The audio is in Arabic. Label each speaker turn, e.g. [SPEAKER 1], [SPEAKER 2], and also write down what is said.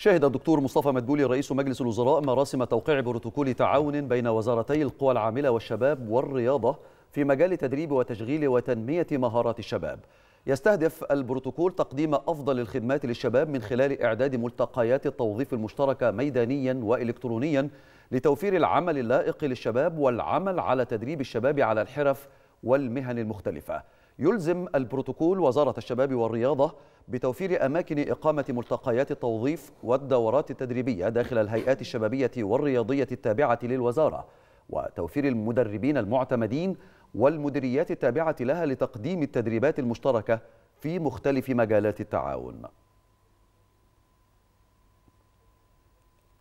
[SPEAKER 1] شهد الدكتور مصطفى مدبولي رئيس مجلس الوزراء مراسم توقيع بروتوكول تعاون بين وزارتي القوى العاملة والشباب والرياضة في مجال تدريب وتشغيل وتنمية مهارات الشباب يستهدف البروتوكول تقديم أفضل الخدمات للشباب من خلال إعداد ملتقيات التوظيف المشتركة ميدانيا وإلكترونيا لتوفير العمل اللائق للشباب والعمل على تدريب الشباب على الحرف والمهن المختلفة يلزم البروتوكول وزارة الشباب والرياضة بتوفير أماكن إقامة ملتقيات التوظيف والدورات التدريبية داخل الهيئات الشبابية والرياضية التابعة للوزارة وتوفير المدربين المعتمدين والمديريات التابعة لها لتقديم التدريبات المشتركة في مختلف مجالات التعاون